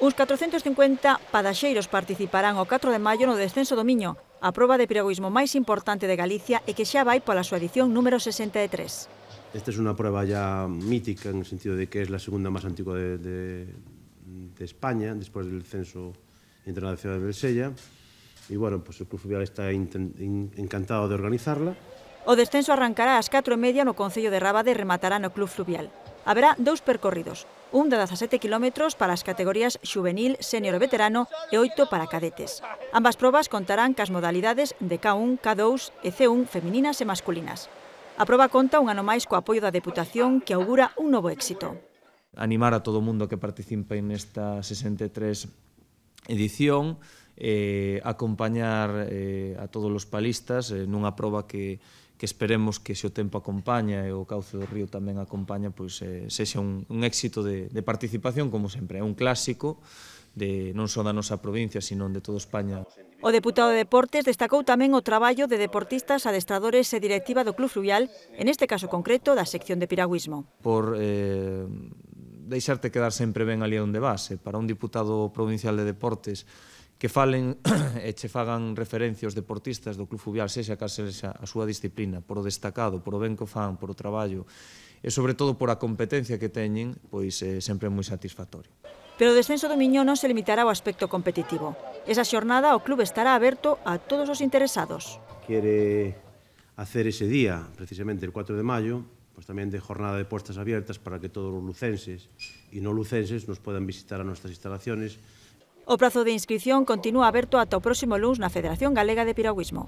Uns 450 padaxeiros participarán o 4 de maio no descenso do Miño, a proba de piragüismo máis importante de Galicia e que xa vai pola súa edición número 63. Esta é es unha proba ya mítica, en el sentido de que é a segunda máis antiga de, de, de España, despois del censo internacional de Belsella, e, bueno, pues, o Club Fluvial está encantado de organizarla. O descenso arrancará ás 4 e media no Concello de Rábade e rematará no Club Fluvial. Haberá dous percorridos, un de 17 kilómetros para as categorías juvenil, senior e veterano e oito para cadetes. Ambas probas contarán cas modalidades de K1, K2 e C1 femininas e masculinas. A proba conta un ano máis co apoio da Deputación que augura un novo éxito. Animar a todo mundo que participe nesta 63 edición eh, acompañar eh, a todos os palistas eh, nunha proba que, que esperemos que se o tempo acompaña e o cauce do río tamén acompaña, pois eh, sexa un, un éxito de, de participación, como sempre. É un clásico de non só da nosa provincia, sino de toda España. O deputado de Deportes destacou tamén o traballo de deportistas, adestradores e directiva do Club Fluvial, en este caso concreto da sección de piragüismo. Por eh, deixarte quedar sempre ben ali onde vas. Eh, para un diputado provincial de Deportes, que falen e che fagan referencia aos deportistas do Club Fubial, sexa que sexa a súa disciplina, por o destacado, por o ben que fan, por o traballo e sobre todo por a competencia que teñen, pois eh, é sempre moi satisfactorio. Pero o descenso do Miño non se limitará ao aspecto competitivo. Esa xornada o club estará aberto a todos os interesados. Quere hacer ese día, precisamente el 4 de maio, pois tamén de jornada de postas abiertas para que todos os lucenses e non lucenses nos podan visitar a nuestras instalaciones O prazo de inscrición continúa aberto ata o próximo luns na Federación Galega de Piragüismo.